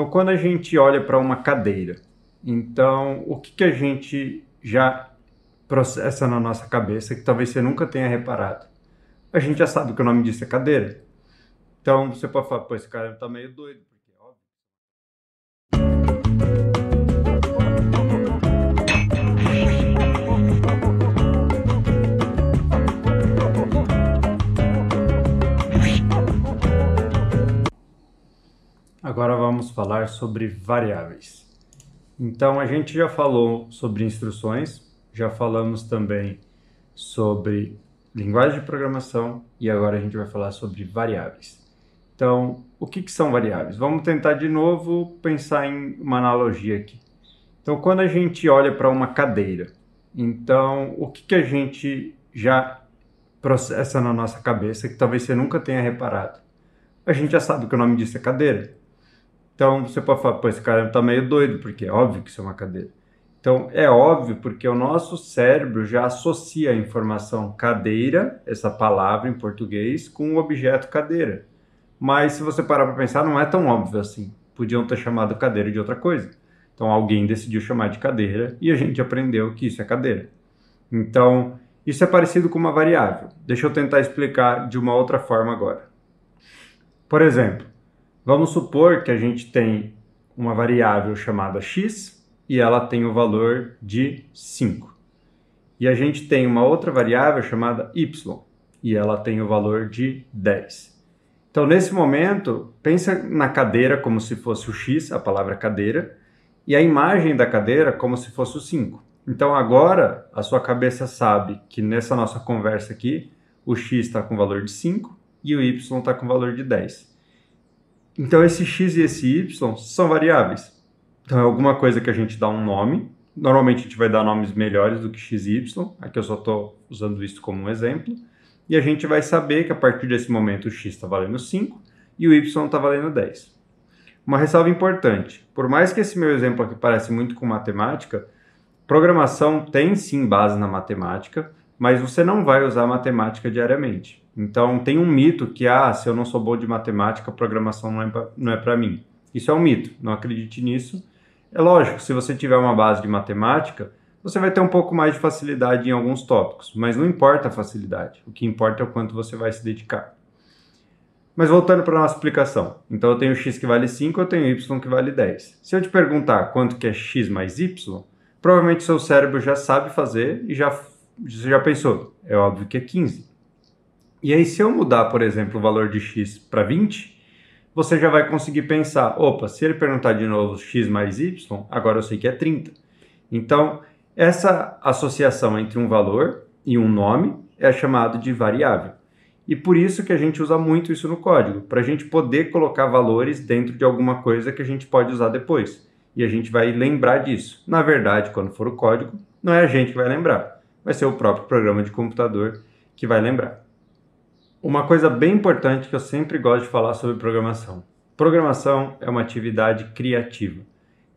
Então, quando a gente olha para uma cadeira, então o que, que a gente já processa na nossa cabeça que talvez você nunca tenha reparado? A gente já sabe que o nome disso é cadeira. Então você pode falar, pô, esse cara tá meio doido. Agora vamos falar sobre variáveis. Então a gente já falou sobre instruções, já falamos também sobre linguagem de programação e agora a gente vai falar sobre variáveis. Então, o que, que são variáveis? Vamos tentar de novo pensar em uma analogia aqui. Então, quando a gente olha para uma cadeira, então o que, que a gente já processa na nossa cabeça que talvez você nunca tenha reparado? A gente já sabe que o nome disso é cadeira. Então você pode falar, pô, esse cara tá meio doido, porque é óbvio que isso é uma cadeira. Então é óbvio porque o nosso cérebro já associa a informação cadeira, essa palavra em português, com o objeto cadeira. Mas se você parar para pensar, não é tão óbvio assim. Podiam ter chamado cadeira de outra coisa. Então alguém decidiu chamar de cadeira e a gente aprendeu que isso é cadeira. Então isso é parecido com uma variável. Deixa eu tentar explicar de uma outra forma agora. Por exemplo, Vamos supor que a gente tem uma variável chamada x e ela tem o valor de 5. E a gente tem uma outra variável chamada y e ela tem o valor de 10. Então, nesse momento, pensa na cadeira como se fosse o x, a palavra cadeira, e a imagem da cadeira como se fosse o 5. Então, agora, a sua cabeça sabe que nessa nossa conversa aqui, o x está com valor de 5 e o y está com valor de 10. Então, esse x e esse y são variáveis. Então, é alguma coisa que a gente dá um nome. Normalmente, a gente vai dar nomes melhores do que x e y. Aqui eu só estou usando isso como um exemplo. E a gente vai saber que a partir desse momento o x está valendo 5 e o y está valendo 10. Uma ressalva importante. Por mais que esse meu exemplo aqui pareça muito com matemática, programação tem sim base na matemática, mas você não vai usar matemática diariamente. Então, tem um mito que, ah, se eu não sou bom de matemática, programação não é, pra, não é para mim. Isso é um mito, não acredite nisso. É lógico, se você tiver uma base de matemática, você vai ter um pouco mais de facilidade em alguns tópicos, mas não importa a facilidade, o que importa é o quanto você vai se dedicar. Mas voltando para a nossa aplicação, então eu tenho x que vale 5, eu tenho y que vale 10. Se eu te perguntar quanto que é x mais y, provavelmente seu cérebro já sabe fazer e já você já pensou, é óbvio que é 15. E aí, se eu mudar, por exemplo, o valor de x para 20, você já vai conseguir pensar: opa, se ele perguntar de novo x mais y, agora eu sei que é 30. Então, essa associação entre um valor e um nome é chamado de variável. E por isso que a gente usa muito isso no código, para a gente poder colocar valores dentro de alguma coisa que a gente pode usar depois. E a gente vai lembrar disso. Na verdade, quando for o código, não é a gente que vai lembrar vai ser o próprio programa de computador que vai lembrar. Uma coisa bem importante que eu sempre gosto de falar sobre programação. Programação é uma atividade criativa.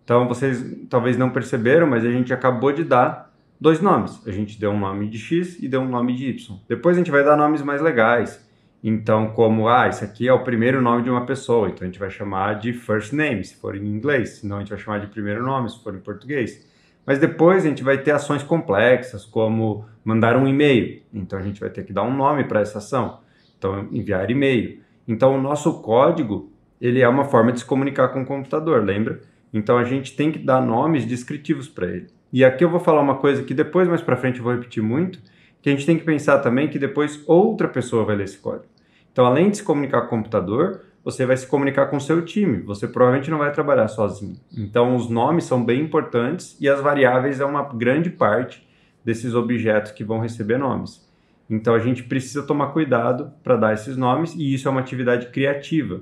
Então vocês talvez não perceberam, mas a gente acabou de dar dois nomes. A gente deu um nome de X e deu um nome de Y. Depois a gente vai dar nomes mais legais. Então, como, ah, esse aqui é o primeiro nome de uma pessoa, então a gente vai chamar de first name, se for em inglês. Senão a gente vai chamar de primeiro nome, se for em português. Mas depois a gente vai ter ações complexas, como mandar um e-mail. Então a gente vai ter que dar um nome para essa ação. Então enviar e-mail. Então o nosso código ele é uma forma de se comunicar com o computador, lembra? Então a gente tem que dar nomes descritivos para ele. E aqui eu vou falar uma coisa que depois mais para frente eu vou repetir muito, que a gente tem que pensar também que depois outra pessoa vai ler esse código. Então além de se comunicar com o computador, você vai se comunicar com seu time, você provavelmente não vai trabalhar sozinho. Então, os nomes são bem importantes e as variáveis é uma grande parte desses objetos que vão receber nomes. Então, a gente precisa tomar cuidado para dar esses nomes e isso é uma atividade criativa.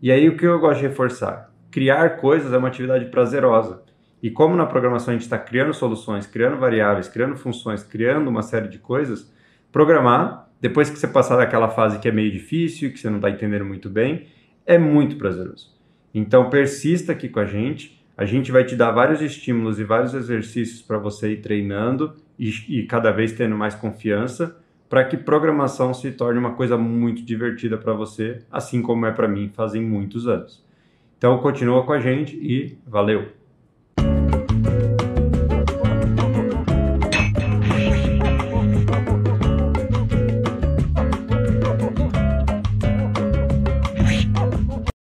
E aí, o que eu gosto de reforçar? Criar coisas é uma atividade prazerosa. E como na programação a gente está criando soluções, criando variáveis, criando funções, criando uma série de coisas, programar, depois que você passar daquela fase que é meio difícil, que você não está entendendo muito bem, é muito prazeroso. Então persista aqui com a gente. A gente vai te dar vários estímulos e vários exercícios para você ir treinando e, e, cada vez tendo mais confiança para que programação se torne uma coisa muito divertida para você, assim como é para mim fazem muitos anos. Então continua com a gente e valeu!